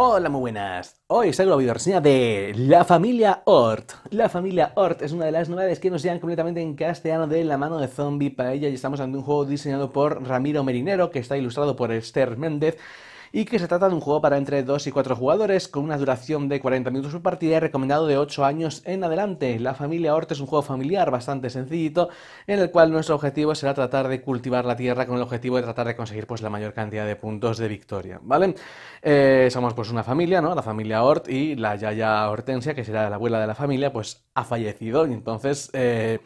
Hola, muy buenas. Hoy salgo la reseña de La Familia Ort. La Familia Ort es una de las novedades que nos llegan completamente en castellano de la mano de Zombie Paella y estamos ante un juego diseñado por Ramiro Merinero que está ilustrado por Esther Méndez y que se trata de un juego para entre 2 y 4 jugadores con una duración de 40 minutos por partida y recomendado de 8 años en adelante. La familia Hort es un juego familiar bastante sencillito en el cual nuestro objetivo será tratar de cultivar la tierra con el objetivo de tratar de conseguir pues la mayor cantidad de puntos de victoria, ¿vale? Eh, somos pues una familia, ¿no? La familia Hort y la Yaya Hortensia, que será la abuela de la familia, pues ha fallecido y entonces... Eh,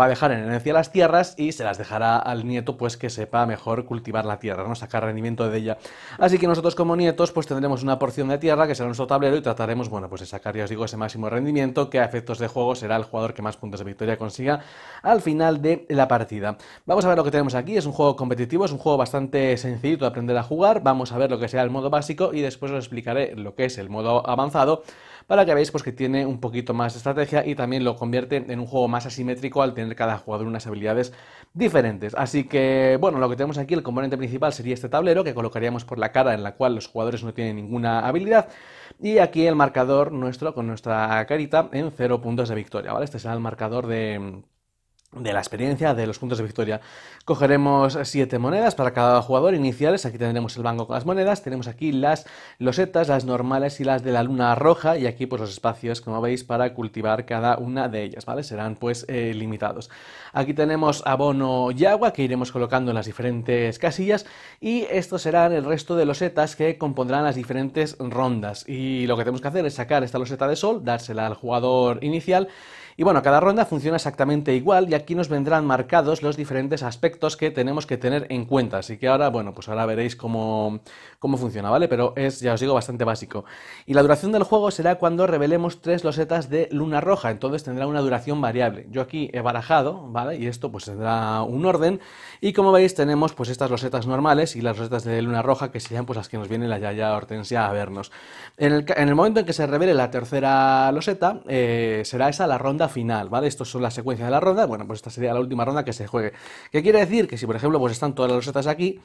va a dejar en herencia las tierras y se las dejará al nieto, pues que sepa mejor cultivar la tierra, ¿no? sacar rendimiento de ella. Así que nosotros como nietos, pues tendremos una porción de tierra que será nuestro tablero y trataremos, bueno, pues de sacar, ya os digo, ese máximo rendimiento que a efectos de juego será el jugador que más puntos de victoria consiga al final de la partida. Vamos a ver lo que tenemos aquí, es un juego competitivo, es un juego bastante sencillito de aprender a jugar, vamos a ver lo que sea el modo básico y después os explicaré lo que es el modo avanzado para que veáis pues, que tiene un poquito más de estrategia y también lo convierte en un juego más asimétrico al tener cada jugador unas habilidades diferentes. Así que, bueno, lo que tenemos aquí, el componente principal sería este tablero que colocaríamos por la cara en la cual los jugadores no tienen ninguna habilidad. Y aquí el marcador nuestro con nuestra carita en 0 puntos de victoria, ¿vale? Este será el marcador de de la experiencia, de los puntos de victoria. Cogeremos 7 monedas para cada jugador iniciales. Aquí tendremos el banco con las monedas. Tenemos aquí las losetas, las normales y las de la luna roja. Y aquí pues los espacios, como veis, para cultivar cada una de ellas, ¿vale? Serán pues eh, limitados. Aquí tenemos abono y agua que iremos colocando en las diferentes casillas. Y estos serán el resto de losetas que compondrán las diferentes rondas. Y lo que tenemos que hacer es sacar esta loseta de sol, dársela al jugador inicial y bueno, cada ronda funciona exactamente igual y aquí nos vendrán marcados los diferentes aspectos que tenemos que tener en cuenta. Así que ahora, bueno, pues ahora veréis cómo, cómo funciona, ¿vale? Pero es, ya os digo, bastante básico. Y la duración del juego será cuando revelemos tres losetas de luna roja, entonces tendrá una duración variable. Yo aquí he barajado, ¿vale? Y esto pues tendrá un orden. Y como veis tenemos pues estas losetas normales y las losetas de luna roja que serían pues las que nos viene la Yaya Hortensia a vernos. En el, momento en que se revele la tercera loseta, eh, será esa la ronda final, ¿vale? esto son las secuencias de la ronda, bueno, pues esta sería la última ronda que se juegue. ¿Qué quiere decir? Que si, por ejemplo, pues están todas las rosetas aquí,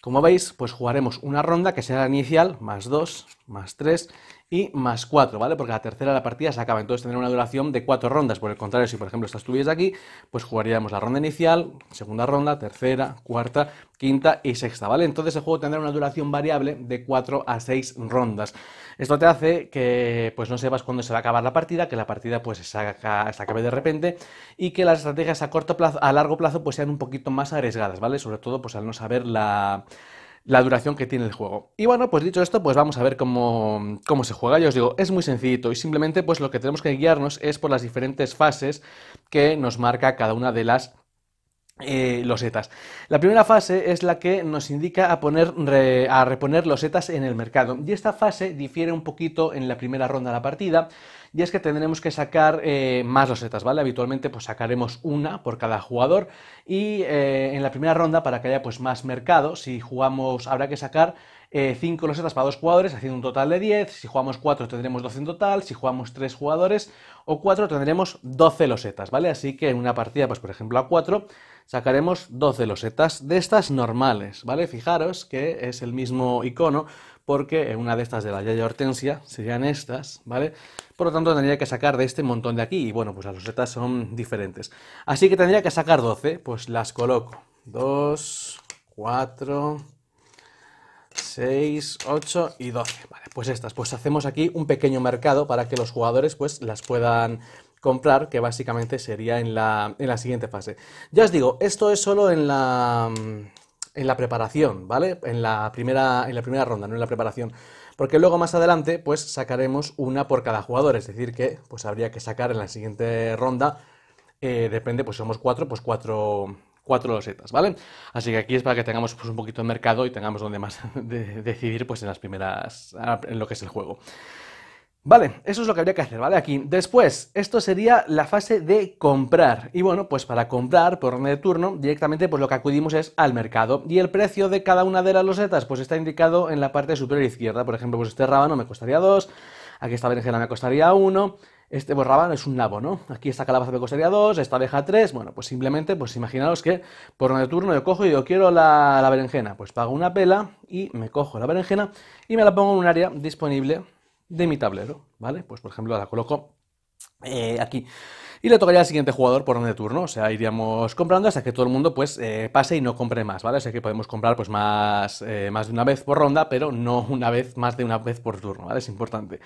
como veis, pues jugaremos una ronda que será la inicial, más 2, más 3, y más 4, ¿vale? Porque la tercera de la partida se acaba, entonces tendrá una duración de 4 rondas. Por el contrario, si por ejemplo esta estuviese aquí, pues jugaríamos la ronda inicial, segunda ronda, tercera, cuarta, quinta y sexta, ¿vale? Entonces el juego tendrá una duración variable de 4 a 6 rondas. Esto te hace que pues no sepas cuándo se va a acabar la partida, que la partida pues se, acabe de repente y que las estrategias a corto plazo, a largo plazo pues sean un poquito más arriesgadas, ¿vale? Sobre todo pues al no saber la la duración que tiene el juego. Y bueno, pues dicho esto, pues vamos a ver cómo, cómo se juega. Yo os digo, es muy sencillito y simplemente pues lo que tenemos que guiarnos es por las diferentes fases que nos marca cada una de las eh, los setas. La primera fase es la que nos indica a, poner, a reponer setas en el mercado y esta fase difiere un poquito en la primera ronda de la partida y es que tendremos que sacar eh, más los losetas, ¿vale? Habitualmente pues sacaremos una por cada jugador y eh, en la primera ronda para que haya pues más mercado, si jugamos habrá que sacar 5 eh, losetas para 2 jugadores, haciendo un total de 10. Si jugamos 4 tendremos 12 en total, si jugamos 3 jugadores o 4 tendremos 12 losetas, ¿vale? Así que en una partida, pues por ejemplo a 4, sacaremos 12 losetas de estas normales, ¿vale? Fijaros que es el mismo icono porque una de estas de la Yaya Hortensia serían estas, ¿vale? Por lo tanto tendría que sacar de este montón de aquí y bueno, pues las losetas son diferentes. Así que tendría que sacar 12, pues las coloco. 2, 4... 6, 8 y 12. Vale, pues estas, pues hacemos aquí un pequeño mercado para que los jugadores pues las puedan comprar, que básicamente sería en la, siguiente fase. Ya os digo, esto es solo en la, en la preparación, ¿vale? En la, primera, en la primera ronda, no en la preparación. Porque luego más adelante pues sacaremos una por cada jugador, es decir que pues habría que sacar en la siguiente ronda, eh, depende, pues somos cuatro, pues cuatro cuatro losetas, ¿vale? Así que aquí es para que tengamos pues, un poquito de mercado y tengamos donde más decidir pues en las primeras, en lo que es el juego. Vale, eso es lo que habría que hacer, ¿vale? Aquí. Después, esto sería la fase de comprar. Y bueno, pues para comprar por orden de turno, directamente pues lo que acudimos es al mercado. Y el precio de cada una de las losetas, pues está indicado en la parte superior izquierda. Por ejemplo, pues este rábano me costaría 2, aquí esta berenjena me costaría uno este borraban pues es un nabo, ¿no? Aquí esta calabaza me costaría 2, esta abeja 3, bueno, pues simplemente, pues imaginaos que por de turno yo cojo y yo quiero la, berenjena, pues pago una pela y me cojo la berenjena y me la pongo en un área disponible de mi tablero, ¿vale? Pues por ejemplo la coloco eh, aquí. Y le tocaría al siguiente jugador por donde turno, o sea, iríamos comprando hasta que todo el mundo pues eh, pase y no compre más, ¿vale? O sea que podemos comprar pues más, eh, más de una vez por ronda, pero no una vez, más de una vez por turno, ¿vale? Es importante.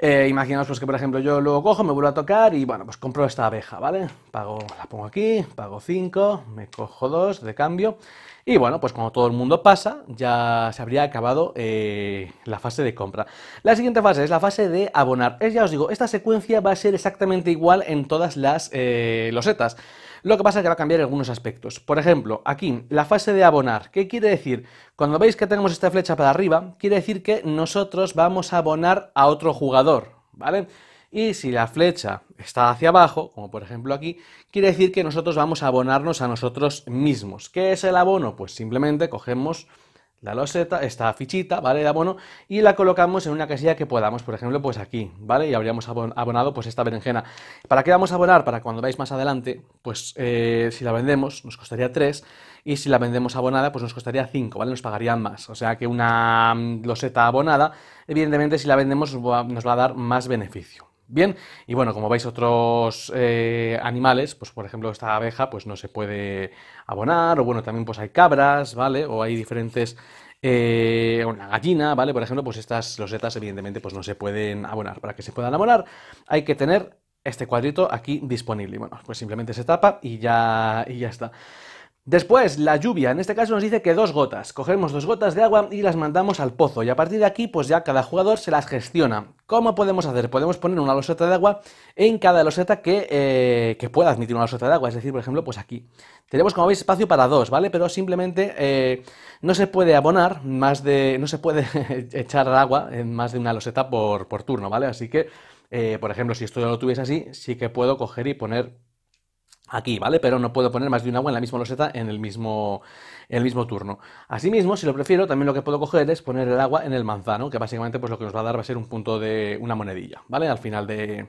Eh, imaginaos pues que, por ejemplo, yo luego cojo, me vuelvo a tocar y, bueno, pues compro esta abeja, ¿vale? Pago, la pongo aquí, pago 5, me cojo 2 de cambio y, bueno, pues cuando todo el mundo pasa ya se habría acabado eh, la fase de compra. La siguiente fase es la fase de abonar. Es, ya os digo, esta secuencia va a ser exactamente igual en todas las eh, losetas. Lo que pasa es que va a cambiar algunos aspectos. Por ejemplo, aquí, la fase de abonar. ¿Qué quiere decir? Cuando veis que tenemos esta flecha para arriba, quiere decir que nosotros vamos a abonar a otro jugador, ¿vale? Y si la flecha está hacia abajo, como por ejemplo aquí, quiere decir que nosotros vamos a abonarnos a nosotros mismos. ¿Qué es el abono? Pues simplemente cogemos la loseta, esta fichita, ¿vale? De abono, y la colocamos en una casilla que podamos, por ejemplo, pues aquí, ¿vale? Y habríamos abonado pues esta berenjena. ¿Para qué vamos a abonar? Para cuando veáis más adelante, pues eh, si la vendemos nos costaría 3 y si la vendemos abonada pues nos costaría 5, ¿vale? Nos pagarían más. O sea que una mm, loseta abonada, evidentemente si la vendemos nos va a dar más beneficio. Bien, y bueno, como veis otros eh, animales, pues por ejemplo esta abeja pues no se puede abonar, o bueno, también pues hay cabras, ¿vale? O hay diferentes eh, una gallina, ¿vale? Por ejemplo, pues estas losetas evidentemente pues no se pueden abonar. Para que se puedan abonar hay que tener este cuadrito aquí disponible. bueno, pues simplemente se tapa y ya, y ya está. Después, la lluvia. En este caso nos dice que dos gotas. Cogemos dos gotas de agua y las mandamos al pozo. Y a partir de aquí, pues ya cada jugador se las gestiona. ¿Cómo podemos hacer? Podemos poner una loseta de agua en cada loseta que, eh, que pueda admitir una loseta de agua. Es decir, por ejemplo, pues aquí. Tenemos, como veis, espacio para dos, ¿vale? Pero simplemente eh, no se puede abonar más de... No se puede echar agua en más de una loseta por, por turno, ¿vale? Así que, eh, por ejemplo, si esto ya lo tuviese así, sí que puedo coger y poner aquí, ¿vale? Pero no puedo poner más de un agua en la misma loseta en el mismo, el mismo turno. Asimismo, si lo prefiero, también lo que puedo coger es poner el agua en el manzano, que básicamente pues lo que nos va a dar va a ser un punto de una monedilla, ¿vale? Al final de,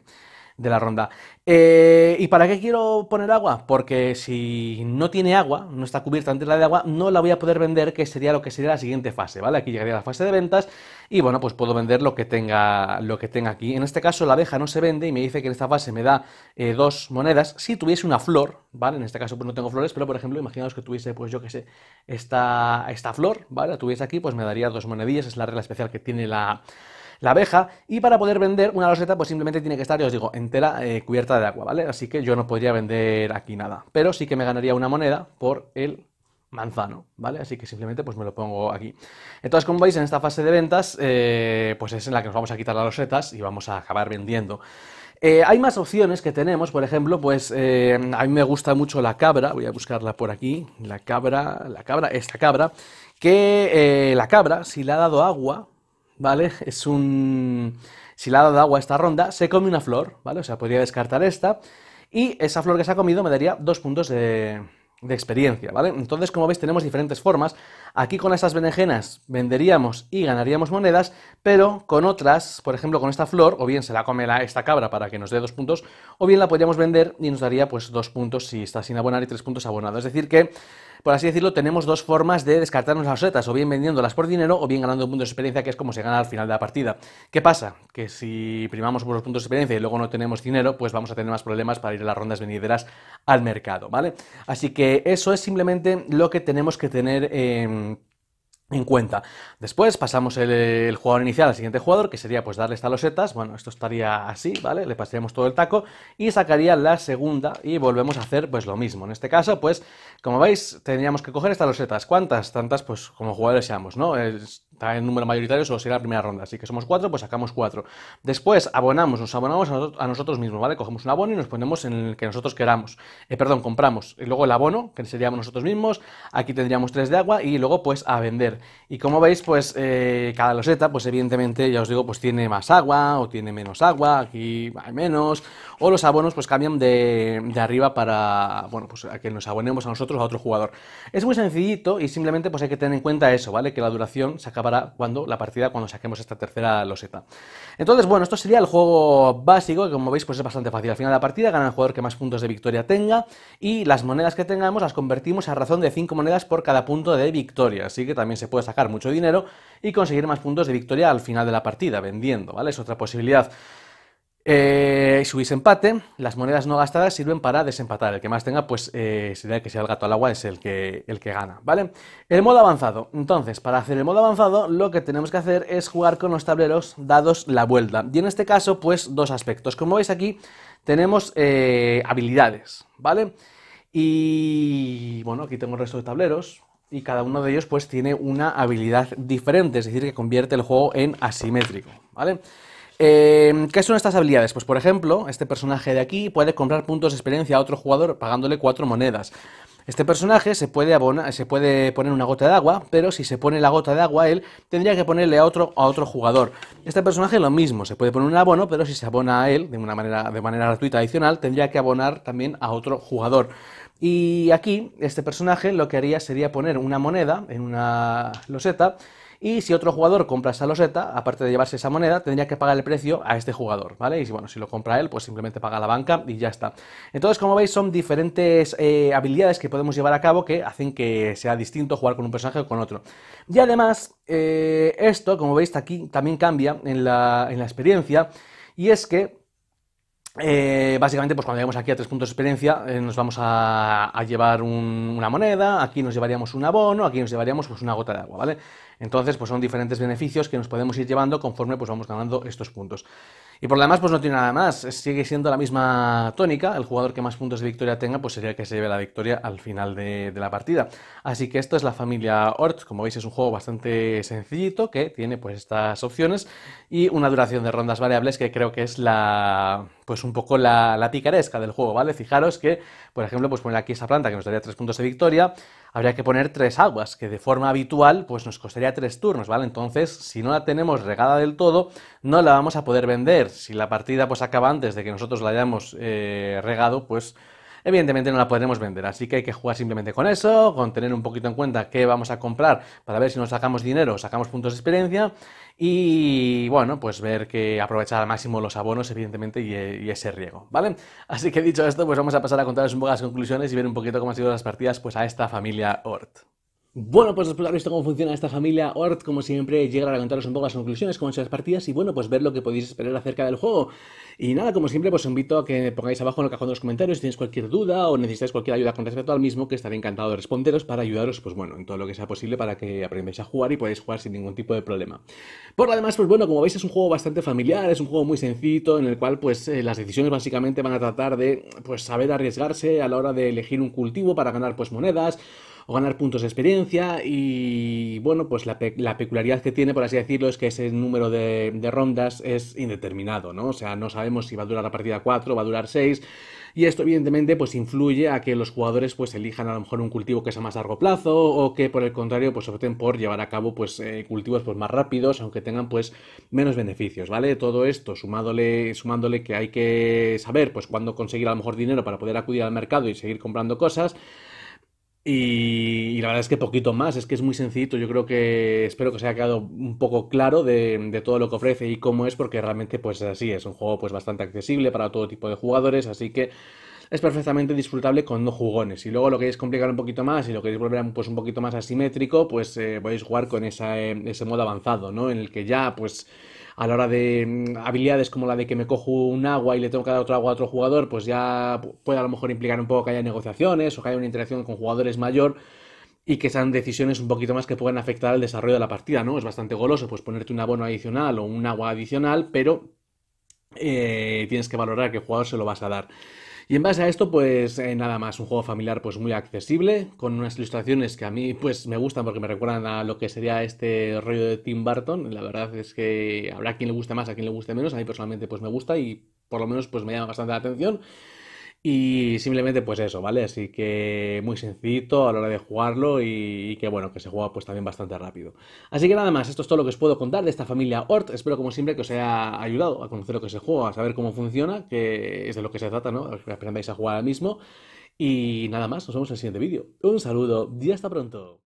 de la ronda. Eh, ¿Y para qué quiero poner agua? Porque si no tiene agua, no está cubierta antes la de agua, no la voy a poder vender, que sería lo que sería la siguiente fase, ¿vale? Aquí llegaría la fase de ventas y bueno, pues puedo vender lo que tenga, lo que tenga aquí. En este caso la abeja no se vende y me dice que en esta fase me da eh, dos monedas. Si tuviese una flor, ¿vale? En este caso pues no tengo flores, pero por ejemplo, imaginaos que tuviese, pues yo que sé, esta, esta flor, ¿vale? La tuviese aquí, pues me daría dos monedillas, es la regla especial que tiene la la abeja y para poder vender una loseta pues simplemente tiene que estar, ya os digo, entera eh, cubierta de agua, ¿vale? Así que yo no podría vender aquí nada, pero sí que me ganaría una moneda por el manzano, ¿vale? Así que simplemente pues me lo pongo aquí. Entonces, como veis, en esta fase de ventas, eh, pues es en la que nos vamos a quitar las losetas y vamos a acabar vendiendo. Eh, hay más opciones que tenemos, por ejemplo, pues a mí me gusta mucho la cabra, voy a buscarla por aquí, la cabra, la cabra, esta cabra, que la cabra, si le ha dado agua, ¿vale? Es un... Si le ha dado agua a esta ronda, se come una flor, ¿vale? O sea, podría descartar esta. Y esa flor que se ha comido me daría dos puntos de, de experiencia, ¿vale? Entonces, como veis, tenemos diferentes formas. Aquí con estas berenjenas venderíamos y ganaríamos monedas, pero con otras, por ejemplo con esta flor, o bien se la come la, esta cabra para que nos dé dos puntos, o bien la podríamos vender y nos daría pues dos puntos si está sin abonar y tres puntos abonados. Es decir que, por así decirlo, tenemos dos formas de descartarnos las setas, o bien vendiéndolas por dinero o bien ganando puntos de experiencia, que es como se gana al final de la partida. ¿Qué pasa? Que si primamos por los puntos de experiencia y luego no tenemos dinero, pues vamos a tener más problemas para ir a las rondas venideras al mercado, ¿vale? Así que eso es simplemente lo que tenemos que tener... en en cuenta. Después pasamos el, jugador inicial al siguiente jugador, que sería pues darle estas losetas, bueno, esto estaría así, ¿vale? Le pasaríamos todo el taco y sacaría la segunda y volvemos a hacer pues lo mismo. En este caso, pues, como veis, tendríamos que coger estas losetas. ¿Cuántas? Tantas, pues, como jugadores seamos, ¿no? Está en número mayoritario, solo sería la primera ronda, así que somos cuatro, pues sacamos cuatro. Después abonamos, nos abonamos a, nosotros mismos, ¿vale? Cogemos un abono y nos ponemos en el que nosotros queramos. Eh, perdón, compramos. Y luego el abono, que seríamos nosotros mismos, aquí tendríamos tres de agua y luego pues a vender. Y como veis, pues eh, cada loseta, pues evidentemente, ya os digo, pues tiene más agua o tiene menos agua, aquí hay menos, o los abonos pues cambian de, de arriba para, bueno, pues a que nos abonemos a nosotros a otro jugador. Es muy sencillito y simplemente pues hay que tener en cuenta eso, ¿vale? Que la duración se acabará cuando la partida, cuando saquemos esta tercera loseta. Entonces, bueno, esto sería el juego básico, que como veis, pues es bastante fácil. Al final de la partida gana el jugador que más puntos de victoria tenga y las monedas que tengamos las convertimos a razón de 5 monedas por cada punto de victoria, así que también se puede sacar mucho dinero y conseguir más puntos de victoria al final de la partida, vendiendo, ¿vale? Es otra posibilidad. Eh, si hubiese empate, las monedas no gastadas sirven para desempatar. El que más tenga, pues eh, que sea el gato al agua, es el que, el que gana, ¿vale? El modo avanzado. Entonces, para hacer el modo avanzado, lo que tenemos que hacer es jugar con los tableros dados la vuelta. Y en este caso, pues dos aspectos. Como veis aquí, tenemos eh, habilidades, ¿vale? Y bueno, aquí tengo el resto de tableros, y cada uno de ellos pues tiene una habilidad diferente, es decir, que convierte el juego en asimétrico, ¿vale? Eh, ¿Qué son estas habilidades? Pues por ejemplo, este personaje de aquí puede comprar puntos de experiencia a otro jugador pagándole cuatro monedas. Este personaje se puede, se puede poner una gota de agua, pero si se pone la gota de agua él, tendría que ponerle a otro, a otro jugador. Este personaje lo mismo, se puede poner un abono, pero si se abona a él de, una manera, de manera gratuita adicional, tendría que abonar también a otro jugador. Y aquí este personaje lo que haría sería poner una moneda en una loseta y si otro jugador compra esa loseta, aparte de llevarse esa moneda, tendría que pagar el precio a este jugador, ¿vale? Y bueno, si lo compra él, pues simplemente paga la banca y ya está. Entonces, como veis, son diferentes eh, habilidades que podemos llevar a cabo que hacen que sea distinto jugar con un personaje o con otro. Y además, eh, esto, como veis, aquí también cambia en la experiencia, y es que eh, básicamente, pues cuando lleguemos aquí a tres puntos de experiencia, eh, nos vamos a, llevar una moneda, aquí nos llevaríamos un abono, aquí nos llevaríamos pues, una gota de agua, ¿vale? Entonces, pues son diferentes beneficios que nos podemos ir llevando conforme pues vamos ganando estos puntos. Y por lo demás, pues no tiene nada más. Sigue siendo la misma tónica. El jugador que más puntos de victoria tenga, pues sería el que se lleve la victoria al final de, la partida. Así que esto es la familia Ort. Como veis, es un juego bastante sencillito que tiene pues estas opciones y una duración de rondas variables que creo que es la pues un poco la, picaresca del juego, ¿vale? Fijaros que, por ejemplo, pues poner aquí esta planta que nos daría tres puntos de victoria, habría que poner tres aguas, que de forma habitual pues nos costaría tres turnos, ¿vale? Entonces, si no la tenemos regada del todo, no la vamos a poder vender. Si la partida pues acaba antes de que nosotros la hayamos eh, regado, pues evidentemente no la podremos vender. Así que hay que jugar simplemente con eso, con tener un poquito en cuenta qué vamos a comprar para ver si nos sacamos dinero, sacamos puntos de experiencia y bueno, pues ver que aprovechar al máximo los abonos, evidentemente, y, eh, ese riego, ¿vale? Así que dicho esto, pues vamos a pasar a contaros un poco las conclusiones y ver un poquito cómo han sido las partidas pues a esta familia Ort. Bueno, pues después de haber visto cómo funciona esta familia Ort, como siempre, llega a contaros un poco las conclusiones, cómo son las partidas y bueno, pues ver lo que podéis esperar acerca del juego. Y nada, como siempre, pues os invito a que pongáis abajo en el cajón de los comentarios si tenéis cualquier duda o necesitáis cualquier ayuda con respecto al mismo, que estaré encantado de responderos para ayudaros, pues bueno, en todo lo que sea posible para que aprendáis a jugar y podáis jugar sin ningún tipo de problema. Por lo demás, pues bueno, como veis es un juego bastante familiar, es un juego muy sencillo en el cual pues eh, las decisiones básicamente van a tratar de pues saber arriesgarse a la hora de elegir un cultivo para ganar pues monedas o ganar puntos de experiencia y bueno, pues la, peculiaridad que tiene, por así decirlo, es que ese número de, rondas es indeterminado, ¿no? O sea, no sabemos si va a durar la partida 4, va a durar 6 y esto evidentemente pues influye a que los jugadores pues elijan a lo mejor un cultivo que sea más largo plazo o que por el contrario pues opten por llevar a cabo pues eh, cultivos pues más rápidos aunque tengan pues menos beneficios, ¿vale? Todo esto sumándole, sumándole que hay que saber pues cuándo conseguir a lo mejor dinero para poder acudir al mercado y seguir comprando cosas y, la verdad es que poquito más, es que es muy sencillito. Yo creo que espero que se haya quedado un poco claro de, de, todo lo que ofrece y cómo es, porque realmente pues así es un juego pues bastante accesible para todo tipo de jugadores, así que es perfectamente disfrutable con dos jugones. Si luego lo queréis complicar un poquito más y lo queréis volver pues, un poquito más asimétrico, pues eh, podéis jugar con eh, ese modo avanzado, ¿no? En el que ya, pues a la hora de mm, habilidades como la de que me cojo un agua y le tengo que dar otro agua a otro jugador, pues ya puede a lo mejor implicar un poco que haya negociaciones o que haya una interacción con jugadores mayor y que sean decisiones un poquito más que puedan afectar al desarrollo de la partida, ¿no? Es bastante goloso pues ponerte un abono adicional o un agua adicional, pero eh, tienes que valorar qué jugador se lo vas a dar. Y en base a esto, pues eh, nada más, un juego familiar pues muy accesible, con unas ilustraciones que a mí pues me gustan porque me recuerdan a lo que sería este rollo de Tim Burton. La verdad es que habrá quien le guste más, a quien le guste menos, a mí personalmente pues me gusta y por lo menos pues me llama bastante la atención. Y simplemente pues eso, ¿vale? Así que muy sencillito a la hora de jugarlo y, que bueno, que se juega pues también bastante rápido. Así que nada más, esto es todo lo que os puedo contar de esta familia Ort. Espero como siempre que os haya ayudado a conocer lo que se juega juego, a saber cómo funciona, que es de lo que se trata, ¿no? Que aprendáis a jugar ahora mismo. Y nada más, nos vemos en el siguiente vídeo. Un saludo y hasta pronto.